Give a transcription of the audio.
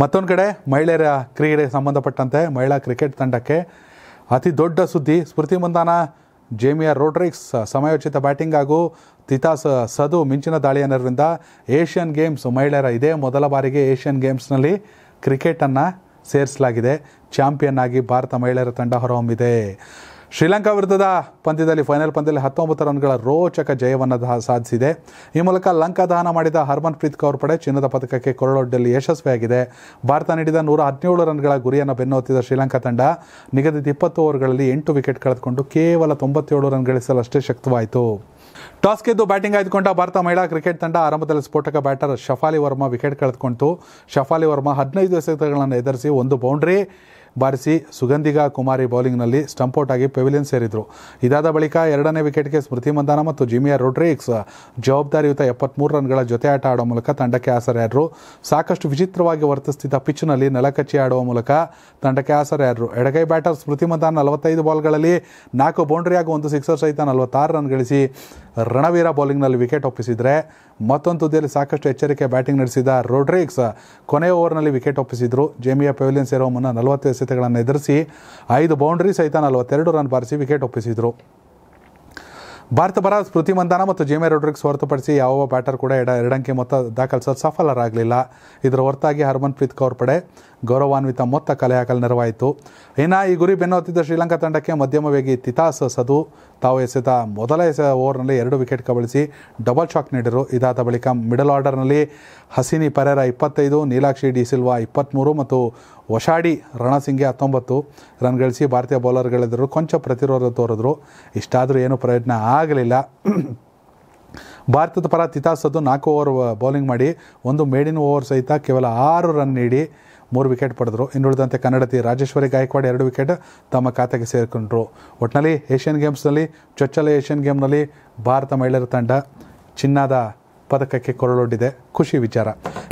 ಮತ್ತೊಂದು ಕಡೆ ಮಹಿಳೆಯರ ಕ್ರೀಡೆಗೆ ಸಂಬಂಧಪಟ್ಟಂತೆ ಮಹಿಳಾ ಕ್ರಿಕೆಟ್ ತಂಡಕ್ಕೆ ಅತಿ ದೊಡ್ಡ ಸುದ್ದಿ ಸ್ಮೃತಿ ಮಂದಾನ ಜೇಮಿಯಾ ರೋಡ್ರಿಕ್ಸ್ ಸಮಯೋಚಿತ ಬ್ಯಾಟಿಂಗ್ ಹಾಗೂ ತಿತಾಸ್ ಸದು ಮಿಂಚಿನ ದಾಳಿಯ ನೆರವಿಂದ ಏಷ್ಯನ್ ಗೇಮ್ಸ್ ಮಹಿಳೆಯರ ಇದೇ ಮೊದಲ ಬಾರಿಗೆ ಏಷ್ಯನ್ ಗೇಮ್ಸ್ನಲ್ಲಿ ಕ್ರಿಕೆಟನ್ನು ಸೇರಿಸಲಾಗಿದೆ ಚಾಂಪಿಯನ್ ಆಗಿ ಭಾರತ ಮಹಿಳೆಯರ ತಂಡ ಹೊರಹೊಮ್ಮಿದೆ ಶ್ರೀಲಂಕಾ ವಿರುದ್ಧದ ಪಂದ್ಯದಲ್ಲಿ ಫೈನಲ್ ಪಂದ್ಯದಲ್ಲಿ ಹತ್ತೊಂಬತ್ತು ರನ್ಗಳ ರೋಚಕ ಜಯವನ್ನು ಸಾಧಿಸಿದೆ ಈ ಮೂಲಕ ಲಂಕಾ ದಹನ ಮಾಡಿದ ಹರ್ಮನ್ ಪ್ರೀತ್ ಕೌರ್ ಪಡೆ ಚಿನ್ನದ ಪದಕಕ್ಕೆ ಕೊರಳೊಡ್ಡಲ್ಲಿ ಯಶಸ್ವಿಯಾಗಿದೆ ಭಾರತ ನೀಡಿದ ನೂರ ಹದಿನೇಳು ರನ್ಗಳ ಗುರಿಯನ್ನು ಬೆನ್ನೊತ್ತಿದ ಶ್ರೀಲಂಕಾ ತಂಡ ನಿಗದಿತ ಇಪ್ಪತ್ತು ಓವರ್ಗಳಲ್ಲಿ ಎಂಟು ವಿಕೆಟ್ ಕಳೆದುಕೊಂಡು ಕೇವಲ ತೊಂಬತ್ತೇಳು ರನ್ ಗಳಿಸಲಷ್ಟೇ ಶಕ್ತವಾಯಿತು ಟಾಸ್ ಗೆದ್ದು ಬ್ಯಾಟಿಂಗ್ ಆಯ್ದುಕೊಂಡ ಭಾರತ ಮಹಿಳಾ ಕ್ರಿಕೆಟ್ ತಂಡ ಆರಂಭದಲ್ಲಿ ಸ್ಫೋಟಕ ಬ್ಯಾಟರ್ ಶಫಾಲಿ ವರ್ಮಾ ವಿಕೆಟ್ ಕಳೆದುಕೊಂಡಿತು ಶಫಾಲಿ ವರ್ಮಾ ಹದಿನೈದು ಎಸೆತಗಳನ್ನು ಎದುರಿಸಿ ಒಂದು ಬೌಂಡ್ರಿ ಬಾರಿಸಿ ಸುಗಂಧಿಗಾ ಕುಮಾರಿ ಬೌಲಿಂಗ್ನಲ್ಲಿ ಸ್ಟಂಪೌಟ್ ಆಗಿ ಪೆವಿಲಿಯನ್ ಸೇರಿದರು ಇದಾದ ಬಳಿಕ ಎರಡನೇ ವಿಕೆಟ್ಗೆ ಸ್ಮೃತಿ ಮಂದಾನ ಮತ್ತು ಜಿಮಿಯಾ ರೋಡ್ರಿಕ್ಸ್ ಜವಾಬ್ದಾರಿಯುತ ಎಪ್ಪತ್ಮೂರು ರನ್ಗಳ ಜೊತೆ ಆಟ ಆಡುವ ಮೂಲಕ ತಂಡಕ್ಕೆ ಆಸರೆಯಾದರು ಸಾಕಷ್ಟು ವಿಚಿತ್ರವಾಗಿ ವರ್ತಿಸುತ್ತಿದ್ದ ಪಿಚ್ನಲ್ಲಿ ನೆಲಕಚ್ಚಿ ಆಡುವ ಮೂಲಕ ತಂಡಕ್ಕೆ ಆಸರೆಯಾದರು ಎಡಗೈ ಬ್ಯಾಟರ್ ಸ್ಮೃತಿ ಮಂದಾನ ನಲವತ್ತೈದು ಬಾಲ್ಗಳಲ್ಲಿ ನಾಲ್ಕು ಬೌಂಡ್ರಿ ಹಾಗೂ ಒಂದು ಸಿಕ್ಸರ್ ಸಹಿತ ನಲವತ್ತಾರು ರನ್ ಗಳಿಸಿ ರಣವೀರ ಬೌಲಿಂಗ್ನಲ್ಲಿ ವಿಕೆಟ್ ಒಪ್ಪಿಸಿದರೆ ಮತ್ತೊಂದು ತುದಿಯಲ್ಲಿ ಸಾಕಷ್ಟು ಎಚ್ಚರಿಕೆ ಬ್ಯಾಟಿಂಗ್ ನಡೆಸಿದ ರೋಡ್ರಿಕ್ಸ್ ಕೊನೆಯ ಓವರ್ನಲ್ಲಿ ವಿಕೆಟ್ ಒಪ್ಪಿಸಿದರು ಜೇಮಿಯಾ ಪೆವಿಲಿಯನ್ ಸೇರುವ ಮುನ್ನ ನಲವತ್ತೈದು ಸಾಧ್ಯತೆಗಳನ್ನು ಎದುರಿಸಿ ಐದು ಬೌಂಡ್ರಿ ಸಹಿತ ನಲವತ್ತೆರಡು ರನ್ ಬಾರಿಸಿ ವಿಕೆಟ್ ಒಪ್ಪಿಸಿದರು ಭಾರತ ಪರ ಸ್ಮೃತಿ ಮಂದಾನ ಮತ್ತು ಜೇಮೆ ರೋಡ್ರಿಕ್ಸ್ ಹೊರತುಪಡಿಸಿ ಯಾವ ಬ್ಯಾಟರ್ ಕೂಡ ಎಡ ಎರಡಂಕೆ ಮೊತ್ತ ದಾಖಲಿಸಲು ಸಫಲರಾಗಲಿಲ್ಲ ಇದರ ಹೊರತಾಗಿ ಹರ್ಮನ್ಪ್ರೀತ್ ಕೌರ್ ಪಡೆ ಗೌರವಾನ್ವಿತ ಮೊತ್ತ ಹಾಕಲು ನೆರವಾಯಿತು ಇನ್ನು ಈ ಗುರಿ ಬೆನ್ನುತ್ತಿದ್ದ ಶ್ರೀಲಂಕಾ ತಂಡಕ್ಕೆ ಮಧ್ಯಮ ವೇಗಿ ತಿತಾಸ್ ಸದು ತಾವು ಎಸೆದ ಮೊದಲ ಎಸೆ ಓವರ್ನಲ್ಲಿ ಎರಡು ವಿಕೆಟ್ ಕಬಳಿಸಿ ಡಬಲ್ ಶಾಕ್ ನೀಡಿದರು ಇದಾದ ಬಳಿಕ ಮಿಡಲ್ ಆರ್ಡರ್ನಲ್ಲಿ ಹಸಿನಿ ಪರೇರ ಇಪ್ಪತ್ತೈದು ನೀಲಾಕ್ಷಿ ಡಿ ಸಿಲ್ವಾ ಇಪ್ಪತ್ತ್ಮೂರು ಮತ್ತು ವಶಾಡಿ ರಣಸಿಂಗೆ ಹತ್ತೊಂಬತ್ತು ರನ್ ಗಳಿಸಿ ಭಾರತೀಯ ಬೌಲರ್ಗಳೆದರು ಕೊಂಚ ಪ್ರತಿರೋಧ ತೋರಿದ್ರು ಇಷ್ಟಾದರೂ ಏನೂ ಪ್ರಯೋಜನ ಆಗಲಿಲ್ಲ ಭಾರತದ ಪರ ತಿತಾಸದ್ದು ನಾಲ್ಕು ಓವರ್ ಬೌಲಿಂಗ್ ಮಾಡಿ ಒಂದು ಮೇಡಿನ ಓವರ್ ಸಹಿತ ಕೇವಲ ಆರು ರನ್ ನೀಡಿ ಮೂರು ವಿಕೆಟ್ ಪಡೆದರು ಇನ್ನುಳಿದಂತೆ ಕನ್ನಡತಿ ರಾಜೇಶ್ವರಿ ಗಾಯಕ್ವಾಡ್ ಎರಡು ವಿಕೆಟ್ ತಮ್ಮ ಖಾತೆಗೆ ಸೇರಿಕೊಂಡರು ಒಟ್ಟಿನಲ್ಲಿ ಏಷ್ಯನ್ ಗೇಮ್ಸ್ನಲ್ಲಿ ಚೊಚ್ಚಲ ಏಷ್ಯನ್ ಗೇಮ್ನಲ್ಲಿ ಭಾರತ ಮಹಿಳೆಯರ ತಂಡ ಚಿನ್ನದ ಪದಕಕ್ಕೆ ಕೊರಳೊಡ್ಡಿದೆ ಖುಷಿ ವಿಚಾರ